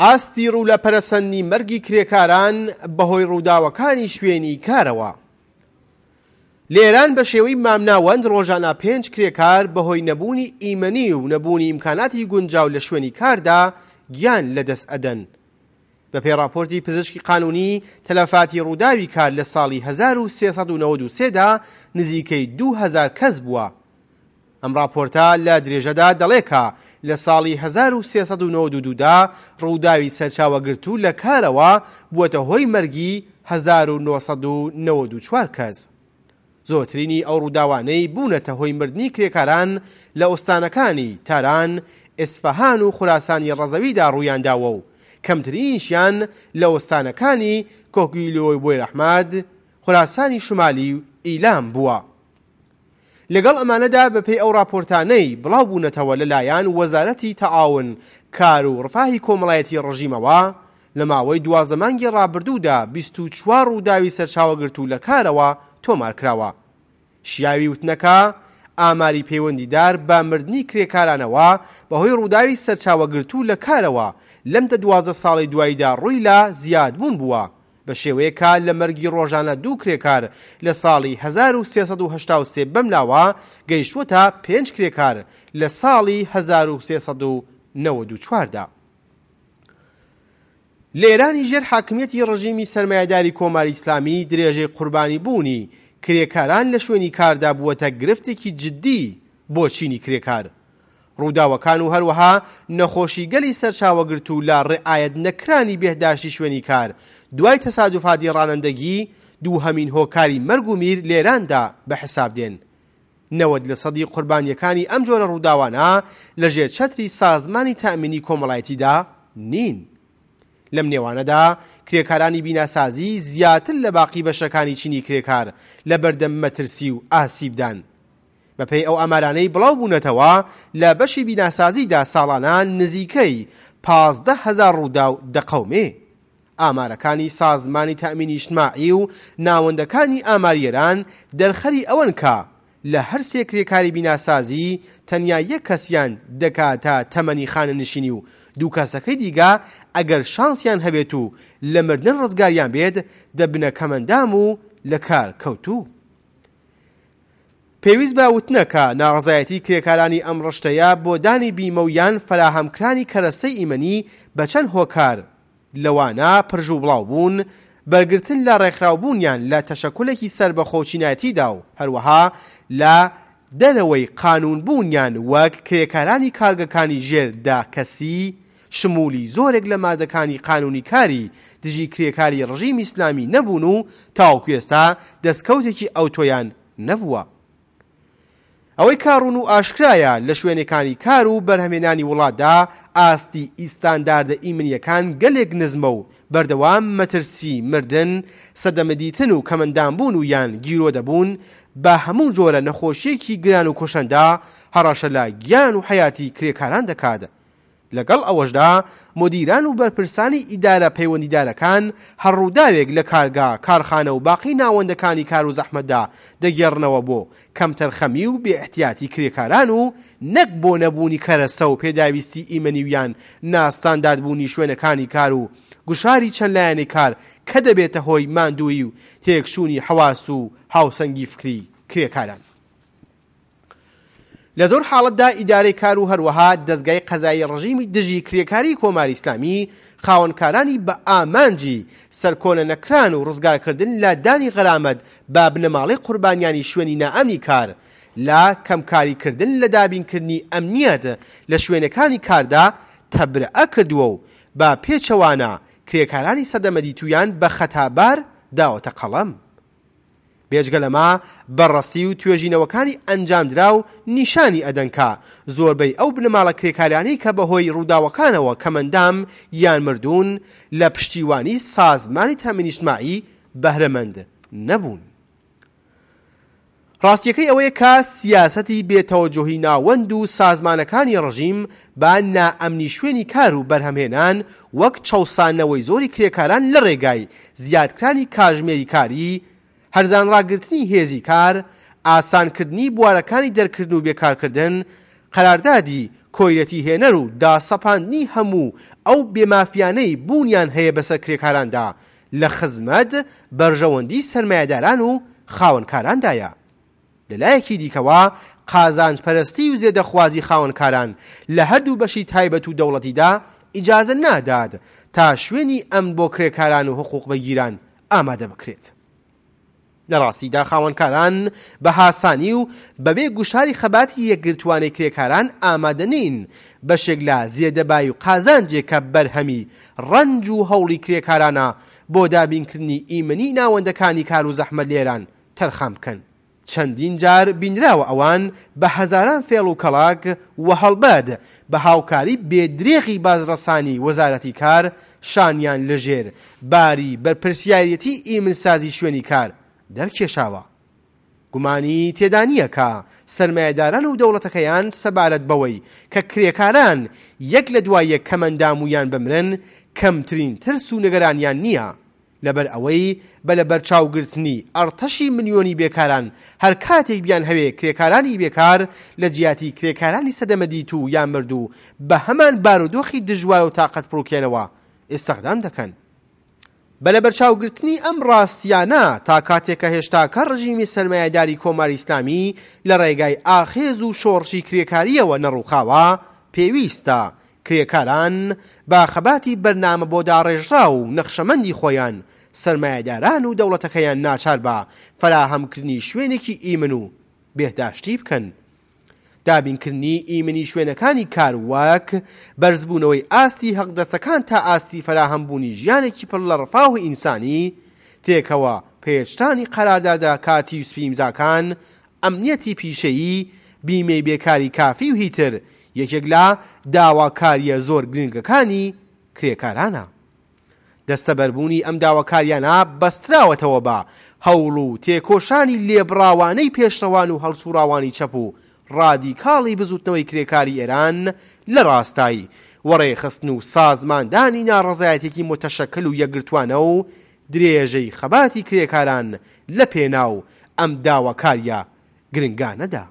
ئاستی ڕوو لە پەرسەندی مەرگی کرێکاران بەهۆی ڕووداوەکانی شوێنی کارەوە. لێران بە شێوەی مامناوەند ڕۆژانە پێنج کرێکار بەهۆی نەبوونی ئیمەنی و نەبوونی ئیمکاناتی گونجاو لە شوێنی کاردا گیان لەدەست ئەدەن. بە پێراپۆرتی پزیشکی قانونی تەلەفاتی ڕووداوی کار لە ساڵی 1993دا نزیکەی 2000 کەس بووە. ئەم راپۆرتە لە درێژەدا دەڵێکە لە ساڵی 1992 دا ڕووداوی سەرچاوەگررت و لە کارەوە بووەتە هۆی مەرگی 1994 کەس. زۆترینی ئەو ڕووداوانەی بوونەتە هۆی مردنی کرێکاران لە ئۆستانەکانی تاران، ئسفەهان و خوراسانی ڕزەویدا ڕوویانداوە و کەمترینیشیان لە ئۆستانەکانی کۆکیلۆی بۆی ڕەحماد، خوراسانی شمالی و ئیلام بووە. لەگەڵ ئەمانەدا بەپێی ئەو راپۆرتانەی بڵاوبوونەتەوە لەلایەن وەزارەتی تەعاون کار و ڕفاهی کۆمەڵایەتی ڕژیمەوە لە ماوەی دوازەمانگی ڕابردوودا 24 ڕووداوی سەرچاوەگرتو لە کارەوە تۆمارکراوە شیاوی وتنەکە ئاماری پەیوەندیدار بە مردنی کرێکارانەوە بەهۆی ڕووداوی سەرچاوەگرتو لە کارەوە لەم دە دوازە ساڵی دواییدا ڕووی لە زیادبوون بووە بە شێوەیە کا لە مەرگی ڕۆژانە دوو کرێکار لە ساڵی 1383 بەملاوە گەیشوە تا پێنج کرێکار لە ساڵی 1394دا. لێرانی ژێر حاکمیەتی ڕژیمی سرمایهداری کۆماری ئیسلامی درێژەی قوربانی بوونی کرێکاران لە شوێنی کاردا بووەتە گرفتێکی جددی بۆ چینی کرێکار. ڕووداوەکان و هەروەها نەخۆشی گەلی سەرچاوەگرت و لا ڕێعاەت نەکرانی بێهداشتی شوێنی کار دوای تەسادوفادی ڕانەندەگی دوو هەمین هۆکاری مەرگ و میر لێراندا بە حساب دێن. نەوەد لە سەدی قوربانیەکانی ئەم جۆرە ڕووداوانە لەژێر چەتری سازمانی تەمینی کۆمەڵایەتیدا نین. لەم نێوانەدا کرێکارانی بیناسازی زیاتر لە باقی بەشەکانی چینی کرێکار لە بەردەم مەترسی و ئاسیبدان. بەپی ئەو ئامارانەی بڵاو بوونەتەوە لە بەشی بیناسازیدا ساڵانان نزیکەی پازدە هزار ڕوودا و دەقەومێ ئامارەکانی سازمانی تەمینی شماعی و ناوەندەکانی ئاماریێران دەرخەری ئەوەن کە لە هەر سێکرێکاری بیناسازی تەنیا یەک کەسیان دەکات تا تەمەنی خانە نشینی و دوو کەسەکەی دیگا ئەگەر شانسیان هەبێت و لە مردن ڕزگاریان بێت دەبنە کەمەندام و لە کار کەوتوو. پێویست باوتنەکە ناڕزایەتی کرێکارانی ئەم ڕشتەیە بۆ دانی بیمە و یان فراهەمکرانی کەرەسەی ئیمەنی بە چەند هۆکار لەوانە پرژ و بڵاو بوون بەرگتن لە ڕێکخراوبوونیان لە تەشەکولێکی سربەخۆچینەتیدا و هەروەها لە دەرەوەی قانون بوونیان وەک کرێکارانی کارگەکانی ژێردا کەسی شمولی زۆرێک لە مادەکانی قانونی کاری دژی کرێکاری ڕژیم ئیسلامی نەبوون و تاوکوێستا دەستکەوتێکی ئەوتۆیان نەبووە. ئەوەی کارون و ئاشکرایە لە شوێنەکانی کار و بەرهەمێنانی وڵاتدا ئاستی ئیستانداردە ئیمنیەکان گەلێک نزمە و بەردەوام مەترسی مردن سەدەمەدیتن و کەمەندانبوون و یان گیرۆ دەبوون بە هەموو جۆرە نەخۆشیێکی گران و کۆشەندا هەڕەشە لە گیان و حیاتی کرێکاران دەکاتە لەگەڵ ئەوەشدا مدیران و بەرپرسانی ئیدارە پەیوەندیدارەکان هەڕووداوێک لە کارگا کارخانە و باقی ناوەندەکانی کار و زەحمەدا دەگێڕنەوە بۆ کەمتەرخەمی و بێاحتیاتی کرێکاران و نەک بۆ نەبوونی کەرەسە و پێداویستی ئیمەنیویان ناستانداردبوونی شوێنەکانی کار و گوشاری چەند لایەنی کار کە دەبێتە هۆی ماندووی و تێکشوونی حواس و هاوسەنگی فکری کرێکاران. لە زۆر حاڵەتدا ئیدارەی کار و هەروەها دەستگای قەزایی ڕژیمی دژی کرێکاری کۆماری ئسلامی خاوەنکارانی بە ئامانجی سەرکۆلە نەکران و ڕزگارکردن لە دانی غەرامەت با بنەماڵی قوربانیانی شوێنی نائەمی کار لا کەمکاریکردن لە دابینکردنی ئەمنیەت لە شوێنەکانی کاردا تەبرعە کردووە و با پێچەوانە کرێکارانی سەدەمەدی تویان بە خەتابار داوەتە قەڵەم. بێژگە لەما بەڕەسی و توێژینەوەکانی ئەنجامدرا و نیشانی ئەدەنکا زۆربەی ئەو بنەماڵە کرێکاریانی کە بەهۆی ڕووداوەکانەوە کەمەندام یان مردوون لە پشتیوانی سازمانی تەمەنیشتمایی بەهرەمەند نەبوون. ڕاستیەکەی ئەوەیە کە سیاسەتی بێتەوەجۆهی ناوەند و سازمانەکانی ڕژیم با نائەمنی شوێنی کار و بەرهەمهێنان وەک چاوسانەوەی زۆری کرێکاران لە ڕێگای زیادکانی کاژمێری کاری هەرزان ڕاگررتنی هێزی کار ئاسانکردنی بوارەکانی دەرکردن و بێکارکردن قەراردادی کۆیەتی هێنەر و داسەپاندنی هەموو ئەو بێمافیانەی بوونیان هەیە بەسەر کرێکاراندا لە خزمەت بەرژەوەندی سرمایهداران و خاوەنکاراندایە لەلایەکی دیکەوە قازانج پەرستی و زێدەخوازی خاوەنکاران لە هەردوو بەشی تایبەت و دەوڵەتیدا ئیجازە ناداد تا شوێنی ئەم بۆ کرێکاران و حقوق بەگیران ئامادە بکرێت. لە ڕاستیدا خاوەنکاران بە هاسانی و بەبێ گوشاری خەباتی یەکگرتوانی کرێکاران ئامادە نین بەشێک لە زیێدەبای و قازانجێکە بەرهەمی ڕنج و هەوڵی کرێکارانە بۆ دابینکردنی ئیمەنی ناوەندەکانی کار و زەحمە لێران تەرخام بکەن. چەندین جار بینراوە ئەوان بە هەزاران فێڵ و کەڵاک و هەڵبەد بە هاوکاری بێدرێغی بازرەسانی وەزارەتی کار شانیان لەژێر باری بەرپرسیارەتی ئیمنسازی شوێنی کار دەرکێشاوە گومانی تێدا نییە کە سەرمایهداران و دەوڵەتەکەیان سەبارەت بەوەی کە کرێکاران یەک لە دوایە کەمەندامویان بمرن کەمترین ترس و نگەرانیان نییە لەبەر ئەوەی بە لە بەرچاوگرتنی ئەرتەشی میلیۆنی بێکاران هەر کاتێک بیان هەوێ کرێکارانی بێکار لە جیاتی کرێکارانی سەدەمەدیت و یان مردوو بە هەمان بارودۆخی دژوار و تااقەت پرۆکێنەوە ئێستەخدان دەکەن بەلە بەرچاوگرتنی ئەم ڕاستیانە تا کاتێککە هێشتا کە ڕژیمی سرمایهداری کۆماری ئیسلامی لە ڕێگای ئاخێز و شۆڕشی کرێکاریەوە نەڕووخاوە پێویستە کرێکاران با خەباتی بەرنامە بۆدا ڕێژرا و نەخشەمەندی خۆیان سرمایهداران و دەوڵەتەکەیان ناچار بە فراهەمکردنی شوێنێکی ئیمن و بێداشتی بکەن. دابینکردنی ئیمنی شوێنەکانی کارواک بەرزبوونەوەی ئاستی هەقدەستەکان تا ئاستی فراهەمبوونی ژیانێکی پڕ لە ڕفااو ئینسانی تێکەوە پێشتانی قەراردادا کاتی سپیمزاکان ئەمنیەتی پیشەیی بیمەی بێکاری کافی و هیتر یەکێک لا داواکاریە زۆر گرنگەکانی کرێکارانە. دەستەبەربوونی ئەم داواکاریانە بەستراوەتەوە بە هەوڵ و تێکۆشانی لێبراوانەی پێشڕەوان و هەڵسوراوانی چەپ و ڕادیکاڵی بزوتنەوەی کرێکاری ئێران لە ڕاستایی وەڕێخستن و سازماندانی ناڕزایەتێکی متەشەکەل و یەگرتوانە و درێژەی خەباتی کرێکاران لە پێناو ئەم داواکاریە گرنگانەدا.